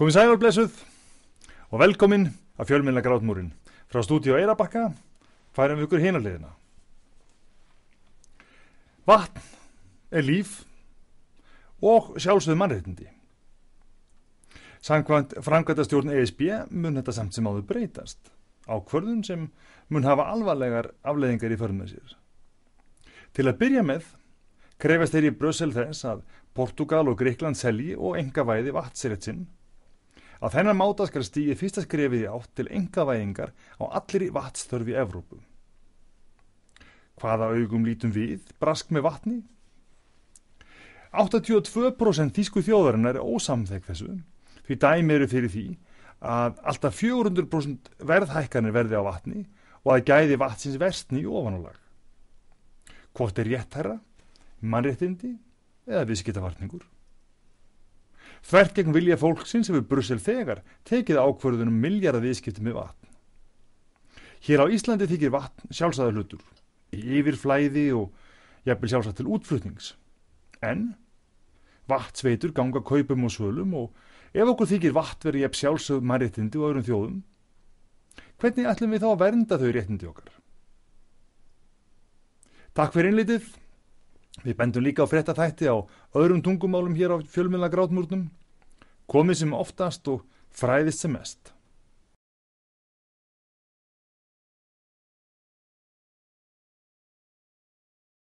Komið sælurblessuð og velkomin að fjölminna grátmúrin. Frá stúdíu Eirabakka færum við ykkur hinarliðina. Vatn er líf og sjálfsögðu mannreitindi. Samkvæmt framkvæmtastjórn ESB mun þetta samt sem áður breytast á hverðun sem mun hafa alvarlegar afleðingar í förmið sér. Til að byrja með krefast þeir í Brössel þess að Portugal og Greikland selji og enga væði vatnseretsinn Á þennan máta skal stíði fyrsta skrefið í átt til engavæðingar á allir í vatnstörfi í Evrópu. Hvaða augum lítum við, brask með vatni? 82% þísku þjóðarinnar er ósamþegg þessu, því dæmi eru fyrir því að alltaf 400% verðhækkanir verði á vatni og að gæði vatnsins verstni í ofanálag. Hvort er rétt herra, mannréttindi eða viðskiptavarningur? Þvert gegn vilja fólksins hefur Brussel þegar tekið ákverðunum miljardið viðskiptum með vatn. Hér á Íslandi þykir vatn sjálfsæða hlutur, yfir flæði og jafnvel sjálfsætt til útflutnings. En vatnsveitur ganga kaupum og svölum og ef okkur þykir vatn verið jafn sjálfsögð mærréttindi og öðrum þjóðum, hvernig ætlum við þá að vernda þau réttindi okkar? Takk fyrir einlitið. Við bendum líka á frétta þætti á öðrum tungumálum hér á fjölmjöla grátmúrnum, komið sem oftast og fræðist sem mest.